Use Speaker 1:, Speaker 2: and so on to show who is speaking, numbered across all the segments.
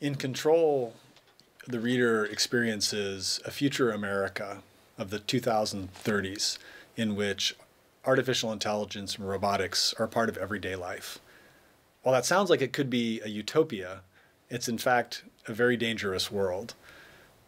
Speaker 1: In Control, the reader experiences a future America of the 2030s in which artificial intelligence and robotics are part of everyday life. While that sounds like it could be a utopia, it's in fact a very dangerous world.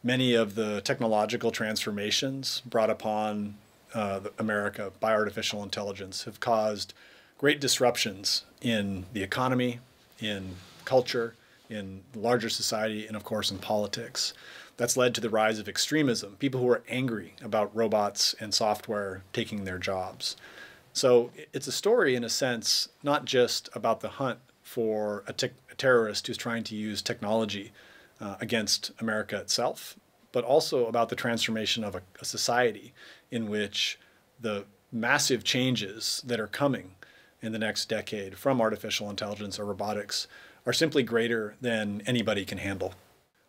Speaker 1: Many of the technological transformations brought upon uh, America by artificial intelligence have caused great disruptions in the economy, in culture, in larger society, and of course in politics. That's led to the rise of extremism, people who are angry about robots and software taking their jobs. So it's a story, in a sense, not just about the hunt for a, a terrorist who's trying to use technology uh, against America itself, but also about the transformation of a, a society in which the massive changes that are coming in the next decade from artificial intelligence or robotics are simply greater than anybody can handle.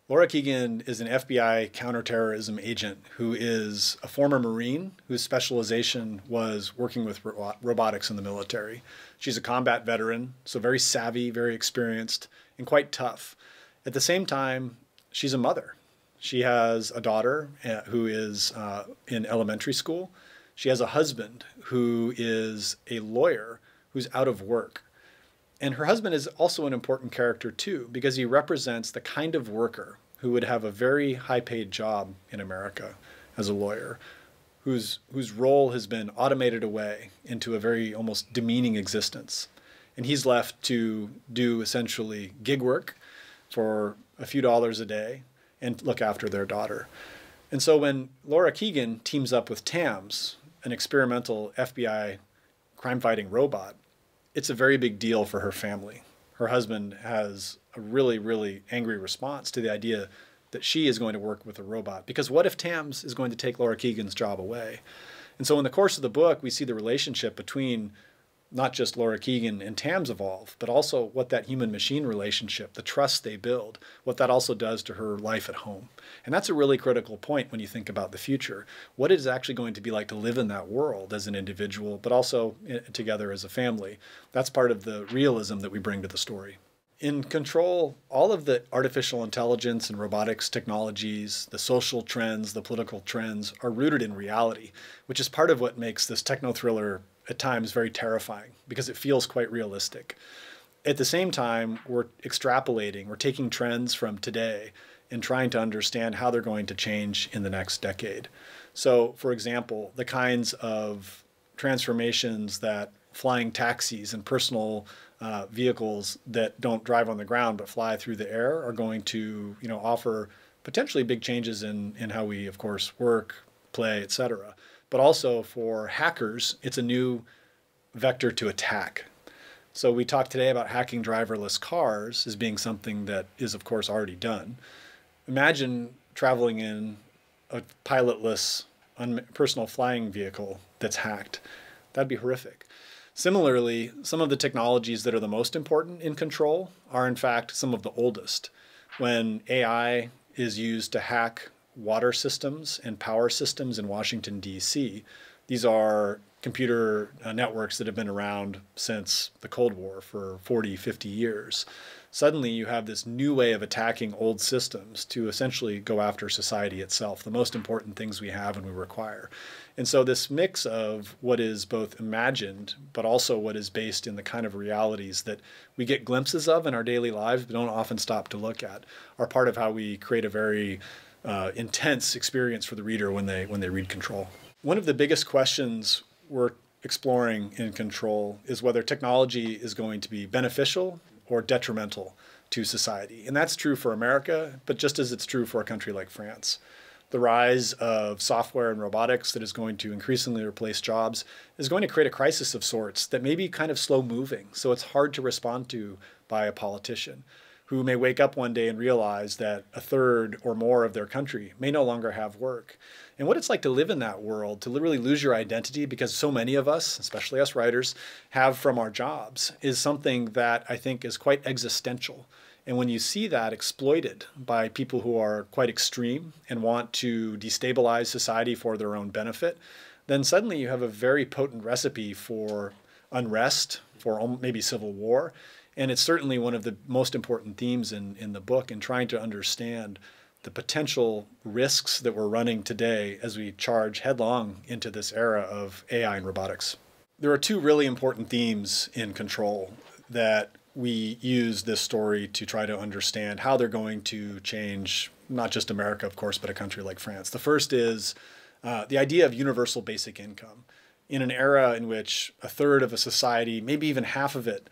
Speaker 1: Laura Keegan is an FBI counterterrorism agent who is a former Marine whose specialization was working with ro- robotics in the military. She's a combat veteran, so very savvy, very experienced, and quite tough. At the same time, she's a mother. She has a daughter eh, who is uh, in elementary school. She has a husband who is a lawyer who's out of work and her husband is also an important character, too, because he represents the kind of worker who would have a very high paid job in America as a lawyer, whose, whose role has been automated away into a very almost demeaning existence. And he's left to do essentially gig work for a few dollars a day and look after their daughter. And so when Laura Keegan teams up with TAMS, an experimental FBI crime fighting robot, it's a very big deal for her family. Her husband has a really, really angry response to the idea that she is going to work with a robot. Because what if Tams is going to take Laura Keegan's job away? And so in the course of the book, we see the relationship between not just Laura Keegan and Tam's evolve, but also what that human machine relationship, the trust they build, what that also does to her life at home. And that's a really critical point when you think about the future. What it is actually going to be like to live in that world as an individual, but also eh, together as a family. That's part of the realism that we bring to the story in control all of the artificial intelligence and robotics technologies, the social trends, the political trends are rooted in reality, which is part of what makes this techno thriller at times very terrifying because it feels quite realistic. At the same time, we're extrapolating, we're taking trends from today and trying to understand how they're going to change in the next decade. So, for example, the kinds of transformations that flying taxis and personal uh, vehicles that don't drive on the ground but fly through the air are going to, you know, offer potentially big changes in in how we, of course, work, play, etc but also for hackers, it's a new vector to attack. So we talked today about hacking driverless cars as being something that is, of course, already done. Imagine traveling in a pilotless personal flying vehicle that's hacked. That'd be horrific. Similarly, some of the technologies that are the most important in control are, in fact, some of the oldest. When AI is used to hack water systems and power systems in Washington, D.C. These are computer uh, networks that have been around since the Cold War for 40, 50 years. Suddenly, you have this new way of attacking old systems to essentially go after society itself, the most important things we have and we require. And so, this mix of what is both imagined, but also what is based in the kind of realities that we get glimpses of in our daily lives, but don't often stop to look at, are part of how we create a very uh, intense experience for the reader when they when they read Control. One of the biggest questions we're exploring in Control is whether technology is going to be beneficial or detrimental to society, and that's true for America, but just as it's true for a country like France. The rise of software and robotics that is going to increasingly replace jobs is going to create a crisis of sorts that may be kind of slow moving, so it's hard to respond to by a politician who may wake up one day and realize that a third or more of their country may no longer have work. And what it's like to live in that world, to literally lose your identity because so many of us, especially us writers, have from our jobs, is something that I think is quite existential. And when you see that exploited by people who are quite extreme and want to destabilize society for their own benefit, then suddenly you have a very potent recipe for unrest, for maybe civil war, and it's certainly one of the most important themes in, in the book in trying to understand the potential risks that we're running today as we charge headlong into this era of AI and robotics. There are two really important themes in control that we use this story to try to understand how they're going to change not just America, of course, but a country like France. The first is uh, the idea of universal basic income. In an era in which a third of a society, maybe even half of it,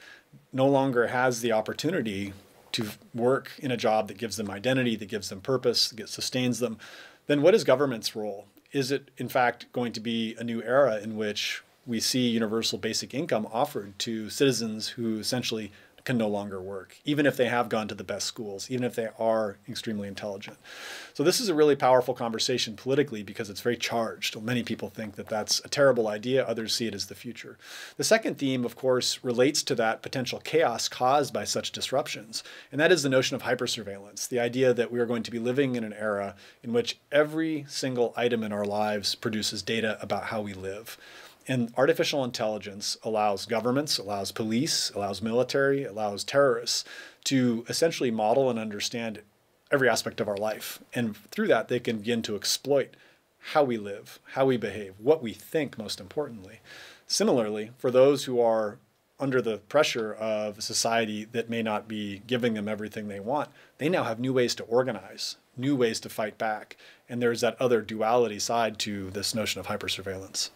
Speaker 1: no longer has the opportunity to work in a job that gives them identity, that gives them purpose, that sustains them, then what is government's role? Is it, in fact, going to be a new era in which we see universal basic income offered to citizens who essentially can no longer work, even if they have gone to the best schools, even if they are extremely intelligent. So this is a really powerful conversation politically because it's very charged. Many people think that that's a terrible idea. Others see it as the future. The second theme, of course, relates to that potential chaos caused by such disruptions, and that is the notion of hypersurveillance, the idea that we are going to be living in an era in which every single item in our lives produces data about how we live. And artificial intelligence allows governments, allows police, allows military, allows terrorists to essentially model and understand every aspect of our life. And through that, they can begin to exploit how we live, how we behave, what we think, most importantly. Similarly, for those who are under the pressure of a society that may not be giving them everything they want, they now have new ways to organize, new ways to fight back. And there's that other duality side to this notion of hypersurveillance.